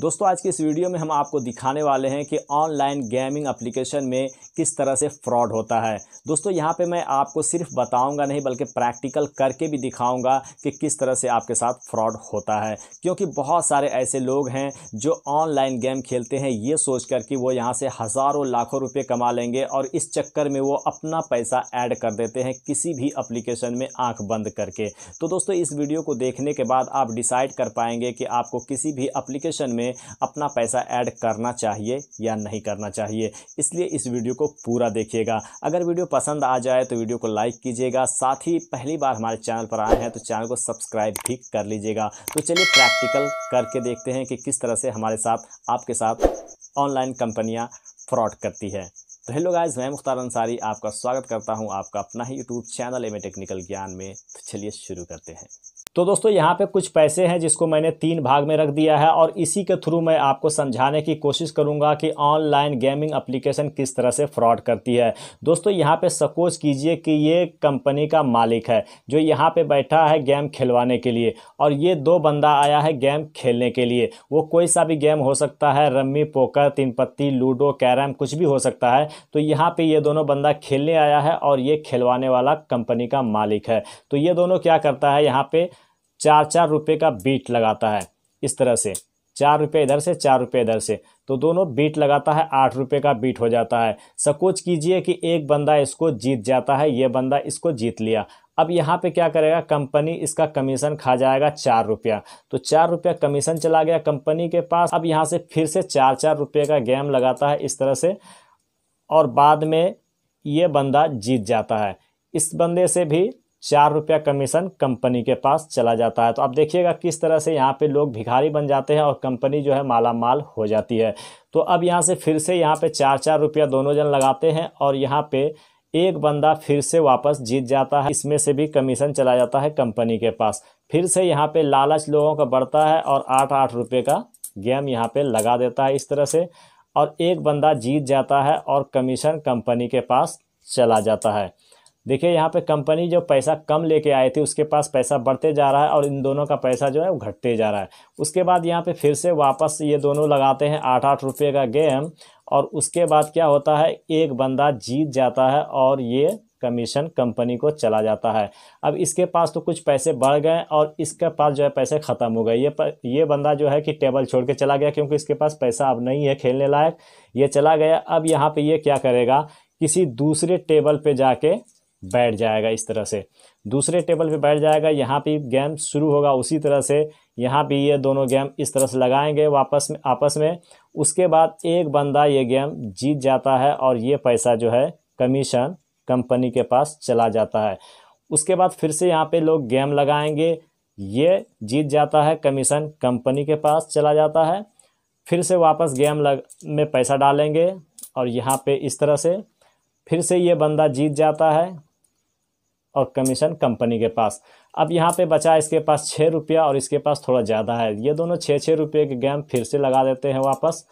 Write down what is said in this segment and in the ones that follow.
दोस्तों आज के इस वीडियो में हम आपको दिखाने वाले हैं कि ऑनलाइन गेमिंग एप्लीकेशन में किस तरह से फ्रॉड होता है दोस्तों यहाँ पे मैं आपको सिर्फ बताऊंगा नहीं बल्कि प्रैक्टिकल करके भी दिखाऊंगा कि किस तरह से आपके साथ फ्रॉड होता है क्योंकि बहुत सारे ऐसे लोग हैं जो ऑनलाइन गेम खेलते हैं ये सोच कर कि वो यहाँ से हज़ारों लाखों रुपये कमा लेंगे और इस चक्कर में वो अपना पैसा ऐड कर देते हैं किसी भी अप्लीकेशन में आँख बंद करके तो दोस्तों इस वीडियो को देखने के बाद आप डिसाइड कर पाएंगे कि आपको किसी भी अप्लीकेशन में में अपना पैसा ऐड करना चाहिए या नहीं करना चाहिए इसलिए इस वीडियो को पूरा देखिएगा अगर वीडियो पसंद आ जाए तो वीडियो को लाइक कीजिएगा साथ ही पहली बार हमारे चैनल पर आए हैं तो चैनल को सब्सक्राइब भी कर लीजिएगा तो चलिए प्रैक्टिकल करके देखते हैं कि किस तरह से हमारे साथ आपके साथ ऑनलाइन कंपनियां फ्रॉड करती है तो हेलो गाइज मैं मुख्तार अंसारी आपका स्वागत करता हूं आपका अपना ही यूट्यूब चैनल एम टेक्निकल ज्ञान में तो चलिए शुरू करते हैं तो दोस्तों यहाँ पे कुछ पैसे हैं जिसको मैंने तीन भाग में रख दिया है और इसी के थ्रू मैं आपको समझाने की कोशिश करूँगा कि ऑनलाइन गेमिंग एप्लीकेशन किस तरह से फ्रॉड करती है दोस्तों यहाँ पे सपोज कीजिए कि ये कंपनी का मालिक है जो यहाँ पे बैठा है गेम खिलवाने के लिए और ये दो बंदा आया है गेम खेलने के लिए वो कोई सा भी गेम हो सकता है रम्मी पोकर तीन पत्ती लूडो कैरम कुछ भी हो सकता है तो यहाँ पर ये दोनों बंदा खेलने आया है और ये खिलवाने वाला कंपनी का मालिक है तो ये दोनों क्या करता है यहाँ पर चार चार रुपये का बीट लगाता है इस तरह से चार रुपये इधर से चार रुपये इधर से तो दोनों बीट लगाता है आठ रुपये का बीट हो जाता है सकोच कीजिए कि एक बंदा इसको जीत जाता है ये बंदा इसको जीत लिया अब यहाँ पे क्या करेगा कंपनी इसका कमीशन खा जाएगा चार रुपया तो चार रुपया कमीशन चला गया कंपनी के पास अब यहाँ से फिर से चार चार रुपये का गेम लगाता है इस तरह से और बाद में ये बंदा जीत जाता है इस बंदे से भी चार रुपया कमीशन कंपनी के पास चला जाता है तो आप देखिएगा किस तरह से यहाँ पे लोग भिखारी बन जाते हैं और कंपनी जो है माला माल हो जाती है तो अब यहाँ से फिर से यहाँ पे चार चार रुपया दोनों जन लगाते हैं और यहाँ पे एक बंदा फिर से वापस जीत जाता है इसमें से भी कमीशन चला जाता है कंपनी के पास फिर से यहाँ पे लालच लोगों का बढ़ता है और आठ आठ रुपये का गेम यहाँ पे लगा देता है इस तरह से और एक बंदा जीत जाता है और कमीशन कंपनी के पास चला जाता है देखिए यहाँ पे कंपनी जो पैसा कम लेके आई थी उसके पास पैसा बढ़ते जा रहा है और इन दोनों का पैसा जो है वो घटते जा रहा है उसके बाद यहाँ पे फिर से वापस ये दोनों लगाते हैं आठ आठ रुपये का गेम और उसके बाद क्या होता है एक बंदा जीत जाता है और ये कमीशन कंपनी को चला जाता है अब इसके पास तो कुछ पैसे बढ़ गए और इसके पास जो है पैसे ख़त्म हो गए ये ये बंदा जो है कि टेबल छोड़ के चला गया क्योंकि इसके पास पैसा अब नहीं है खेलने लायक ये चला गया अब यहाँ पे ये क्या करेगा किसी दूसरे टेबल पे जाके बैठ जाएगा इस तरह से दूसरे टेबल पे बैठ जाएगा यहाँ पे गेम शुरू होगा उसी तरह से यहाँ पे ये दोनों गेम इस तरह से लगाएंगे वापस में आपस में उसके बाद एक बंदा ये गेम जीत जाता है और ये पैसा जो है कमीशन कंपनी के पास चला जाता है उसके बाद फिर से यहाँ पे लोग गेम लगाएंगे ये जीत जाता है कमीशन कंपनी के पास चला जाता है फिर से वापस गेम लग में पैसा डालेंगे और यहाँ पे इस तरह से फिर से ये बंदा जीत जाता है और कमीशन कंपनी के पास अब यहाँ पे बचा इसके पास छः रुपया और इसके पास थोड़ा ज़्यादा है ये दोनों छः छः रुपये के गेम फिर से लगा देते हैं वापस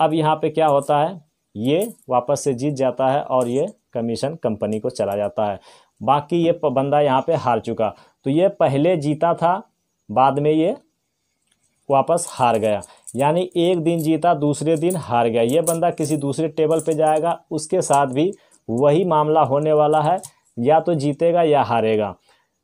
अब यहाँ पे क्या होता है ये वापस से जीत जाता है और ये कमीशन कंपनी को चला जाता है बाकी ये बंदा यहाँ पे हार चुका तो ये पहले जीता था बाद में ये वापस हार गया यानी एक दिन जीता दूसरे दिन हार गया ये बंदा किसी दूसरे टेबल पे जाएगा उसके साथ भी वही मामला होने वाला है या तो जीतेगा या हारेगा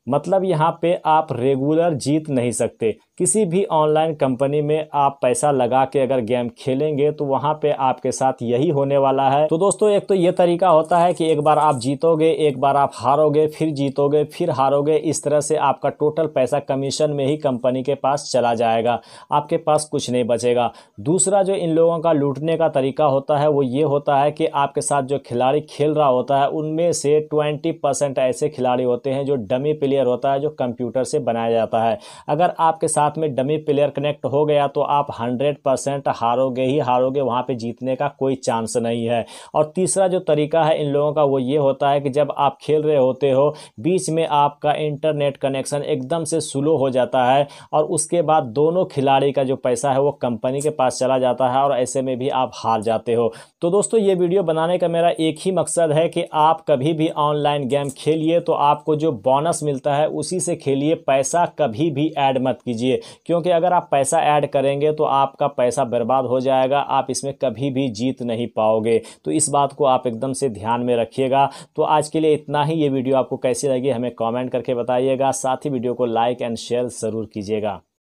मतलब यहाँ पे आप रेगुलर जीत नहीं सकते किसी भी ऑनलाइन कंपनी में आप पैसा लगा के अगर गेम खेलेंगे तो वहाँ पे आपके साथ यही होने वाला है तो दोस्तों एक तो ये तरीका होता है कि एक बार आप जीतोगे एक बार आप हारोगे फिर जीतोगे फिर हारोगे इस तरह से आपका टोटल पैसा कमीशन में ही कंपनी के पास चला जाएगा आपके पास कुछ नहीं बचेगा दूसरा जो इन लोगों का लूटने का तरीका होता है वो ये होता है कि आपके साथ जो खिलाड़ी खेल रहा होता है उनमें से ट्वेंटी ऐसे खिलाड़ी होते हैं जो डमी प्लेयर होता है जो कंप्यूटर से बनाया जाता है अगर आपके साथ में डमी प्लेयर कनेक्ट हो गया तो आप हंड्रेड परसेंट हारोगे ही हारोगे वहां पर जीतने का कोई चांस नहीं है और तीसरा जो तरीका है इन लोगों का वो ये होता है कि जब आप खेल रहे होते हो बीच में आपका इंटरनेट कनेक्शन एकदम से स्लो हो जाता है और उसके बाद दोनों खिलाड़ी का जो पैसा है वो कंपनी के पास चला जाता है और ऐसे में भी आप हार जाते हो तो दोस्तों ये वीडियो बनाने का मेरा एक ही मकसद है कि आप कभी भी ऑनलाइन गेम खेलिए तो आपको जो बोनस मिलता मिलता है उसी से खेलिए पैसा कभी भी ऐड मत कीजिए क्योंकि अगर आप पैसा ऐड करेंगे तो आपका पैसा बर्बाद हो जाएगा आप इसमें कभी भी जीत नहीं पाओगे तो इस बात को आप एकदम से ध्यान में रखिएगा तो आज के लिए इतना ही ये वीडियो आपको कैसी लगी हमें कॉमेंट करके बताइएगा साथ ही वीडियो को लाइक एंड शेयर ज़रूर कीजिएगा